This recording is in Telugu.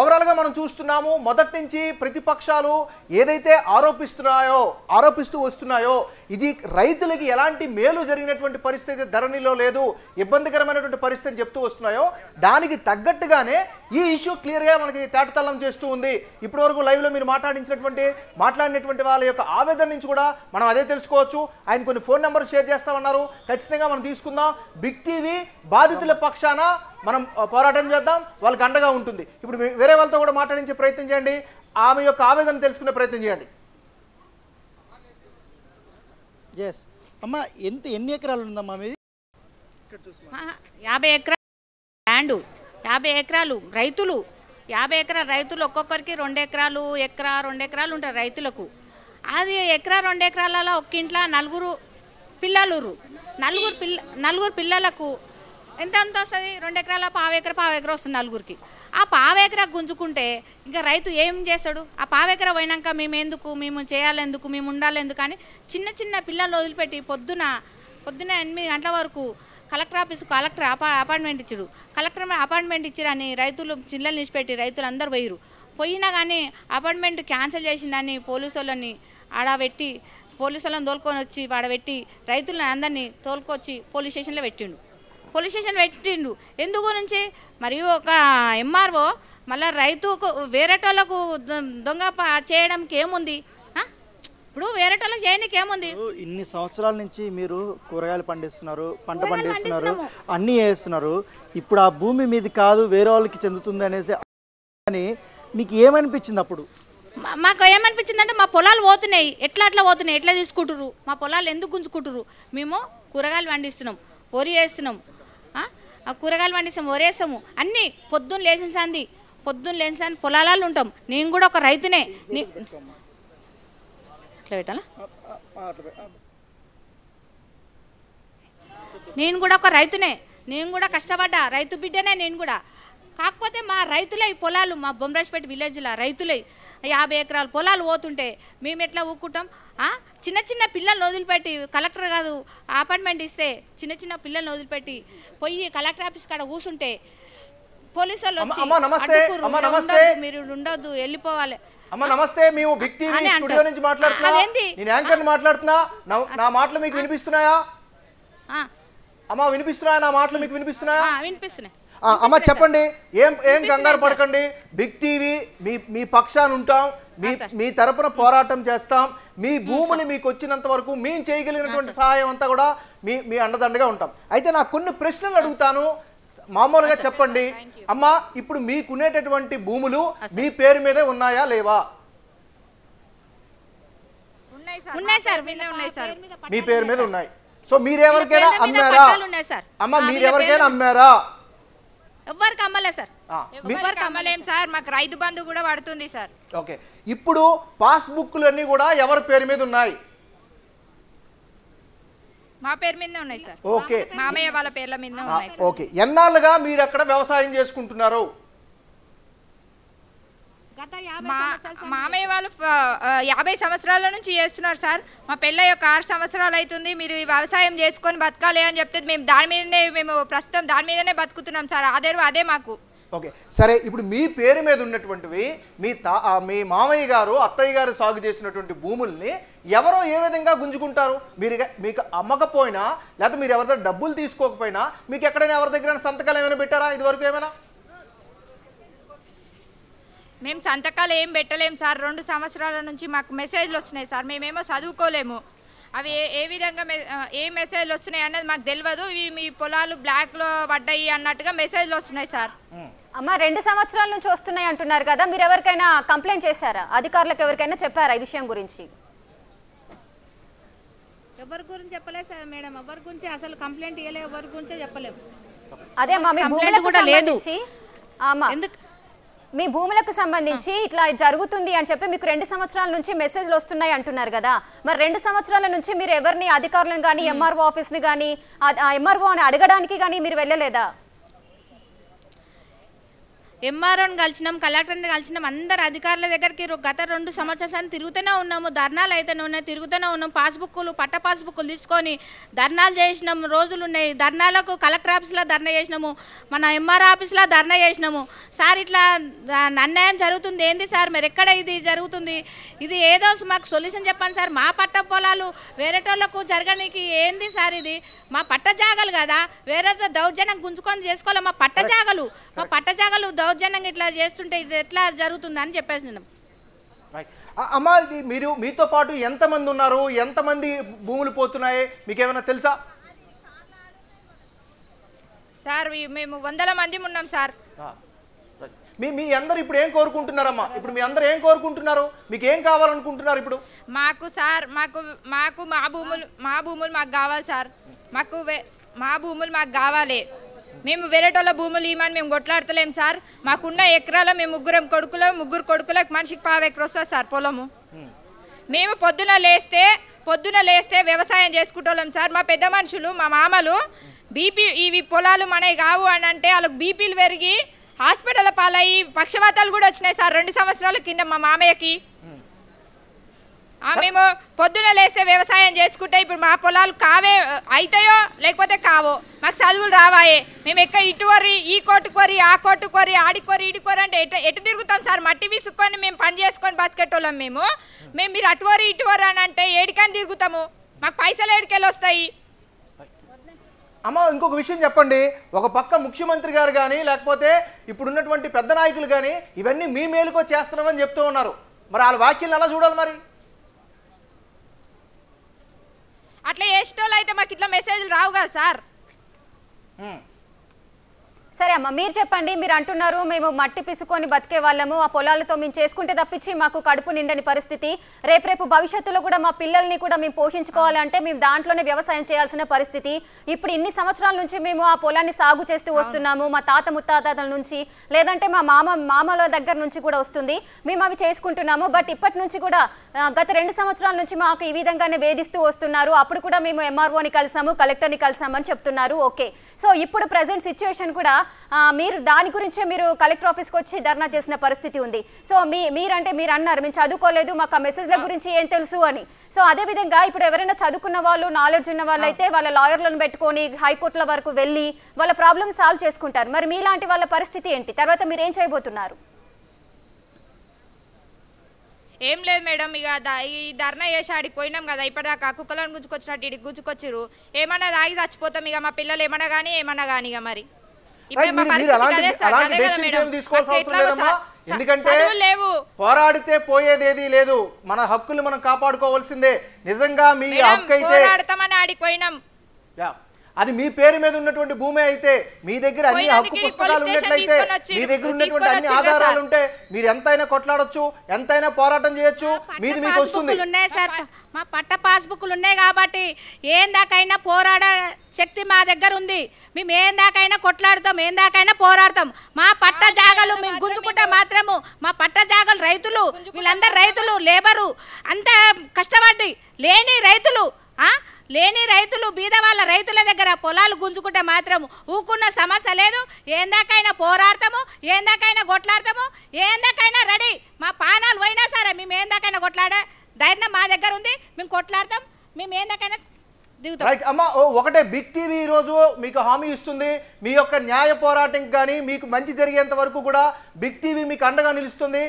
ఓవరాల్ గా మనం చూస్తున్నాము మొదటి నుంచి ప్రతిపక్షాలు ఏదైతే ఆరోపిస్తున్నాయో ఆరోపిస్తూ వస్తున్నాయో ఇది రైతులకి ఎలాంటి మేలు జరిగినటువంటి పరిస్థితి ధరణిలో లేదు ఇబ్బందికరమైనటువంటి పరిస్థితి చెప్తూ వస్తున్నాయో దానికి తగ్గట్టుగానే ఈ ఇష్యూ క్లియర్గా మనకి తేటతల్లం చేస్తూ ఉంది ఇప్పటివరకు లైవ్లో మీరు మాట్లాడించినటువంటి మాట్లాడినటువంటి వాళ్ళ యొక్క ఆవేదన నుంచి కూడా మనం అదే తెలుసుకోవచ్చు ఆయన కొన్ని ఫోన్ నెంబర్ షేర్ చేస్తామన్నారు ఖచ్చితంగా మనం తీసుకుందాం బిగ్ టీవీ బాధితుల పక్షాన మనం పోరాటం చేద్దాం వాళ్ళకి అండగా ఉంటుంది ఇప్పుడు వేరే వాళ్ళతో కూడా మాట్లాడించే ప్రయత్నం చేయండి ఆమె యొక్క ఆవేదన తెలుసుకునే ప్రయత్నం చేయండి ఎస్ ఎంత ఎన్ని ఎకరాలు ఉందమ్మా మీది యాభై ఎకరాలు ల్యాండ్ యాభై ఎకరాలు రైతులు యాభై ఎకరాల రైతులు ఒక్కొక్కరికి రెండు ఎకరాలు ఎకరా రెండు ఎకరాలు ఉంటారు రైతులకు అది ఎకరా రెండు ఎకరాలలో ఒక్క ఇంట్లో నలుగురు పిల్లలురు నలుగురు పిల్ల నలుగురు పిల్లలకు ఎంత ఎంత వస్తుంది రెండు ఎకరాల పావేకర ఎకరా వస్తుంది నలుగురికి ఆ ఎకరా గుంజుకుంటే ఇంకా రైతు ఏం చేస్తాడు ఆ పావేకర పోయినాక మేము ఎందుకు మేము చేయాలెందుకు మేము ఉండాలెందుకు అని చిన్న చిన్న పిల్లలు వదిలిపెట్టి పొద్దున పొద్దున ఎనిమిది గంటల వరకు కలెక్టర్ ఆఫీస్ కలెక్టర్ అపాయింట్మెంట్ ఇచ్చారు కలెక్టర్ అపాయింట్మెంట్ ఇచ్చారని రైతులు చిల్లలు నిలిచిపెట్టి రైతులు అందరు పోయిరు పోయినా కానీ అపాయింట్మెంట్ క్యాన్సిల్ చేసిందని పోలీసు వాళ్ళని ఆడబెట్టి పోలీసు వాళ్ళని తోలుకొని వచ్చి ఆడబెట్టి రైతులను అందరినీ తోలుకొచ్చి పోలీస్ స్టేషన్లో పెట్టిండు పోలీస్ స్టేషన్ పెట్టిండు ఎందుకు గురించి మరి ఒక ఎంఆర్ఓ మళ్ళీ రైతుకు వేరేటోళ్లకు దొంగ చేయడానికి ఏముంది ఇప్పుడు వేరేటోళ్ళకి చేయడానికి ఏముంది ఇన్ని సంవత్సరాల నుంచి మీరు కూరగాయలు పండిస్తున్నారు పంట పండిస్తున్నారు అన్నీ వేస్తున్నారు ఇప్పుడు ఆ భూమి మీది కాదు వేరే వాళ్ళకి చెందుతుంది అనేసి అని మీకు ఏమనిపించింది అప్పుడు మాకు ఏమనిపించిందంటే మా పొలాలు పోతున్నాయి ఎట్లా అట్లా పోతున్నాయి ఎట్లా తీసుకుంటురు మా పొలాలు ఎందుకు గుంజుకుంటురు మేము కూరగాయలు పండిస్తున్నాం వరి వేస్తున్నాం కూరగాయలు పండిస్తాం వరి వేస్తాము అన్నీ పొద్దున్న లేచిన సంది పొద్దున్న లేచిన సంది పొలాలలో ఉంటాం నేను కూడా ఒక రైతునే ఇట్లా పెట్టాలా నేను కూడా ఒక రైతునే నేను కూడా కష్టపడ్డా రైతు బిడ్డనే నేను కూడా కాకపోతే మా రైతులే పొలాలు మా బొమ్మరాజ్పేట విలేజ్లో రైతులే యాభై ఎకరాల పొలాలు పోతుంటే మేము ఎట్లా ఊక్కుంటాం చిన్న చిన్న పిల్లల్ని వదిలిపెట్టి కలెక్టర్ కాదు అపాయింట్మెంట్ ఇస్తే చిన్న చిన్న పిల్లల్ని వదిలిపెట్టి పోయి కలెక్టర్ ఆఫీస్ కాడ కూసుంటే పోలీసులు వచ్చి మీరు ఉండొద్దు వెళ్ళిపోవాలి అమ్మా నమస్తే మేము బిగ్ టీవీ స్టూడియో నుంచి మాట్లాడుతున్నా నేను యాంకర్ ని మాట్లాడుతున్నా నా మాటలు మీకు వినిపిస్తున్నాయా అమ్మా వినిపిస్తున్నాయా నా మాటలు మీకు వినిపిస్తున్నాయా వినిపిస్తున్నాయి అమ్మ చెప్పండి ఏం ఏం కంగారు పడకండి బిగ్ టీవీ మీ మీ పక్షాన్ని ఉంటాం మీ మీ తరపున పోరాటం చేస్తాం మీ భూములు మీకు వచ్చినంత వరకు మేము చేయగలిగినటువంటి సహాయం అంతా కూడా మీ మీ అండదండగా ఉంటాం అయితే నాకు కొన్ని ప్రశ్నలు అడుగుతాను మామూలుగా చెప్పండి అమ్మ ఇప్పుడు మీకునేటటువంటి భూములు మీ పేరు మీదే ఉన్నాయా లేవా ఉన్నాయి సార్ ఉన్నాయి సార్ మీ పేరు మీద ఉన్నాయి సో మీరెవరికైనా అమ్మారా అమ్మ మీరెవరికైనా అమ్మారా ఎవరికి అమ్మలే సార్ ఎవరికి అమ్మలేం సార్ మాకు రైతు బంధు కూడా పడుతుంది సార్ ఓకే ఇప్పుడు పాస్బుక్లన్నీ కూడా ఎవరి పేరు మీద ఉన్నాయి మా పేరు మీద ఉన్నాయి సార్ ఓకే మామయ్య వాళ్ళ పేర్ల మీద ఉన్నాయి ఓకే ఎన్నాళ్ళుగా మీరు అక్కడ వ్యవసాయం చేసుకుంటున్నారు మా మామయ్య వాళ్ళు యాభై సంవత్సరాల నుంచి చేస్తున్నారు సార్ మా పెళ్ళయ్య ఒక ఆరు సంవత్సరాలు అవుతుంది మీరు వ్యవసాయం చేసుకొని బతకాలి అని చెప్తే మేము దాని మీదనే మేము ప్రస్తుతం దాని మీదనే బతుకుతున్నాం సార్ ఆధారు అదే మాకు ఓకే సరే ఇప్పుడు మీ పేరు మీద ఉన్నటువంటివి మీ తా మీ మామయ్య గారు అత్తయ్య గారు సాగు చేసినటువంటి భూముల్ని ఎవరో ఏ విధంగా గుంజుకుంటారు మీరు మీకు అమ్మకపోయినా లేకపోతే మీరు ఎవరిదో డబ్బులు తీసుకోకపోయినా మీకు ఎక్కడైనా ఎవరి దగ్గర సంతకాలు ఏమైనా పెట్టారా ఇదివరకు ఏమైనా మేము సంతకాలు ఏం పెట్టలేము సార్ రెండు సంవత్సరాల నుంచి మాకు మెసేజ్లు వస్తున్నాయి సార్ మేమేమో చదువుకోలేము అవి ఏ విధంగా ఏ మెసేజ్లు వస్తున్నాయి అన్నది మాకు తెలియదు ఇవి మీ పొలాలు బ్లాక్లో పడ్డాయి అన్నట్టుగా మెసేజ్లు వస్తున్నాయి సార్ అమ్మ రెండు సంవత్సరాల నుంచి వస్తున్నాయి అంటున్నారు కదా మీరు ఎవరికైనా కంప్లైంట్ చేశారా అధికారులకు ఎవరికైనా చెప్పారా ఈ విషయం గురించి ఎవరి గురించి చెప్పలేదు సార్ మేడం ఎవరి గురించి అసలు కంప్లైంట్ ఇవ్వలేదు ఎవరి గురించి చెప్పలేము అదే మా భూములకు సంబంధించి ఎందుకు మీ భూములకు సంబంధించి ఇట్లా జరుగుతుంది అని చెప్పి మీకు రెండు సంవత్సరాల నుంచి మెసేజ్లు వస్తున్నాయి అంటున్నారు కదా మరి రెండు సంవత్సరాల నుంచి మీరు ఎవరిని అధికారులను కానీ ఎంఆర్ఓ ఆఫీస్ని కానీ ఎంఆర్ఓ అని అడగడానికి కానీ మీరు వెళ్ళలేదా ఎంఆర్ఓని కలిసినాం కలెక్టర్ని కలిసినాం అందరు అధికారుల దగ్గరికి గత రెండు సంవత్సరాలు తిరుగుతూనే ఉన్నాము ధర్నాలు అయితేనే ఉన్నాయి తిరుగుతూనే ఉన్నాం పాస్బుక్లు పట్ట పాస్బుక్లు తీసుకొని ధర్నాలు చేసినాము రోజులు ఉన్నాయి ధర్నాలకు కలెక్టర్ ఆఫీస్లో ధర్నా చేసినాము మన ఎంఆర్ ఆఫీస్లో ధర్నా చేసినాము సార్ ఇట్లా అన్యాయం జరుగుతుంది ఏంది సార్ మరి ఎక్కడ ఇది జరుగుతుంది ఇది ఏదో మాకు సొల్యూషన్ చెప్పండి సార్ మా పట్ట పొలాలు వేరేటోళ్లకు జరగడానికి ఏంది సార్ ఇది మా పట్ట జాగలు కదా వేరే దౌర్జన్యం గుంజుకొని చేసుకోవాలి మా పట్ట జాగలు మా పట్ట జాగలు దౌ దౌర్జన్యంగా ఇట్లా చేస్తుంటే ఇది ఎట్లా జరుగుతుందని చెప్పేసి నేను అమ్మ మీరు మీతో పాటు ఎంతమంది ఉన్నారు ఎంతమంది భూములు పోతున్నాయి మీకు ఏమైనా తెలుసా సార్ మేము వందల మంది ఉన్నాం సార్ మీ మీ అందరు ఇప్పుడు ఏం కోరుకుంటున్నారమ్మా ఇప్పుడు మీ అందరు ఏం కోరుకుంటున్నారు మీకు ఏం కావాలనుకుంటున్నారు ఇప్పుడు మాకు సార్ మాకు మాకు మా భూములు మా భూములు మాకు కావాలి సార్ మాకు మా భూములు మాకు కావాలి మేము వేరేటోళ్ళ భూములు ఇవ్వమని మేము కొట్లాడతలేము సార్ మాకున్న ఎకరాల మేము ముగ్గురం కొడుకుల ముగ్గురు కొడుకులకు మనిషికి పావు ఎకర వస్తుంది సార్ పొలము మేము పొద్దున లేస్తే పొద్దున లేస్తే వ్యవసాయం చేసుకుంటాం సార్ మా పెద్ద మనుషులు మా మామలు బీపీ ఇవి పొలాలు మనవి కావు అని అంటే వాళ్ళకి బీపీలు పెరిగి హాస్పిటల్ పాలయ్యి పక్షవాతాలు కూడా వచ్చినాయి సార్ రెండు సంవత్సరాల కింద మా మామయ్యకి మేము పొద్దున లేస్తే వ్యవసాయం చేసుకుంటే ఇప్పుడు మా పొలాలు కావే అవుతాయో లేకపోతే కావో మాకు చదువులు రావాయే మేము ఎక్కడ ఇటు కొరి ఈ కోర్టు కొరి ఆ కోర్టు కొరి ఆడి కొరి ఇటు కొరి అంటే ఎటు ఎటు తిరుగుతాం సార్ మట్టి విసుక్కొని మేము పని చేసుకొని బతికేటోళ్ళం మేము మేము మీరు అటు కొరి ఇటు కొరి అని అంటే ఏడికని తిరుగుతాము మాకు పైసలు ఏడికెళ్ళి వస్తాయి అమ్మ ఇంకొక విషయం చెప్పండి ఒక పక్క ముఖ్యమంత్రి గారు కానీ లేకపోతే ఇప్పుడున్నటువంటి పెద్ద నాయకులు కానీ ఇవన్నీ మీ మేలుకో చేస్తున్నామని చెప్తూ ఉన్నారు మరి వాళ్ళ వాక్యాలను ఎలా చూడాలి మరి అట్లా చేసేటోళ్ళు అయితే మాకు ఇట్లా మెసేజ్లు రావు కదా సార్ సరే అమ్మ మీరు చెప్పండి మీరు అంటున్నారు మేము మట్టి పిసుకొని బతికే వాళ్ళము ఆ పొలాలతో మేము చేసుకుంటే తప్పించి మాకు కడుపు నిండని పరిస్థితి రేపు రేపు భవిష్యత్తులో కూడా మా పిల్లల్ని కూడా మేము పోషించుకోవాలంటే మేము దాంట్లోనే వ్యవసాయం చేయాల్సిన పరిస్థితి ఇప్పుడు ఇన్ని సంవత్సరాల నుంచి మేము ఆ పొలాన్ని సాగు చేస్తూ వస్తున్నాము మా తాత ముత్తాతల నుంచి లేదంటే మా మామ మామల దగ్గర నుంచి కూడా వస్తుంది మేము అవి చేసుకుంటున్నాము బట్ ఇప్పటి నుంచి కూడా గత రెండు సంవత్సరాల నుంచి మాకు ఈ విధంగానే వేధిస్తూ వస్తున్నారు అప్పుడు కూడా మేము ఎంఆర్ఓని కలిసాము కలెక్టర్ని కలిసామని చెప్తున్నారు ఓకే సో ఇప్పుడు ప్రజెంట్ సిచ్యువేషన్ కూడా మీరు దాని గురించే మీరు కలెక్టర్ ఆఫీస్కి వచ్చి ధర్నా చేసిన పరిస్థితి ఉంది సో మీ మీరంటే మీరు అన్నారు మేము చదువుకోలేదు మాకు ఆ మెసేజ్ల గురించి ఏం తెలుసు అని సో అదేవిధంగా ఇప్పుడు ఎవరైనా చదువుకున్న వాళ్ళు నాలెడ్జ్ ఉన్న వాళ్ళు అయితే వాళ్ళ లాయర్లను పెట్టుకొని హైకోర్టుల వరకు వెళ్ళి వాళ్ళ ప్రాబ్లమ్ సాల్వ్ చేసుకుంటారు మరి మీలాంటి వాళ్ళ పరిస్థితి ఏంటి తర్వాత మీరు ఏం చేయబోతున్నారు ఏం లేదు మేడం ఇక ఈ ధర్నా చేసి ఆడికి పోయినాం కదా ఇప్పటిదాకా కుక్కలను గుంజుకొచ్చినట్టు ఇడికి గుంజుకొచ్చిరు ఏమన్నా తాగి చచ్చిపోతాం ఇక మా పిల్లలు ఏమన్నా కానీ ఏమన్నా కానీ ఇక మరి పోరాడితే పోయేదేది లేదు మన హక్కులు మనం కాపాడుకోవాల్సిందే నిజంగా మీ హక్కు అయితే అది మీ పేరు మీద ఉన్నటువంటి భూమి అయితే మీ దగ్గర అన్ని హక్కు పుస్తకాలు ఉన్నట్లయితే మీ దగ్గర ఉన్నటువంటి అన్ని ఆధారాలు ఉంటే మీరు ఎంతైనా కొట్లాడొచ్చు ఎంతైనా పోరాటం చేయొచ్చు మీది మీకు వస్తుంది ఉన్నాయి సార్ మా పట్ట పాస్బుక్లు ఉన్నాయి కాబట్టి ఏం దాకైనా పోరాడ శక్తి మా దగ్గర ఉంది మేము ఏం దాకైనా కొట్లాడతాం ఏం దాకైనా పోరాడతాం మా పట్ట జాగాలు మేము గుంజుకుంటే మాత్రము మా పట్ట జాగాలు రైతులు వీళ్ళందరూ రైతులు లేబరు అంత కష్టపడి లేని రైతులు లేని రైతులు బీద వాళ్ళ రైతుల దగ్గర పొలాలు గుంజుకుంటే మాత్రం ఊకున్న సమస్య లేదు ఏందాకైనా పోరాడతాము ఏందాకైనా కొట్లాడతాము ఏందాకైనా రెడీ మా పానాలు పోయినా సరే మేము ఏందాకైనా కొట్లాడే ధైర్యం మా దగ్గర ఉంది మేము కొట్లాడతాం మేము ఏందాకైనా ఒకటే బిగ్ టీవీ ఈరోజు మీకు హామీ ఇస్తుంది మీ యొక్క న్యాయ పోరాటం కానీ మీకు మంచి జరిగేంత వరకు కూడా బిగ్ టీవీ మీకు అండగా నిలుస్తుంది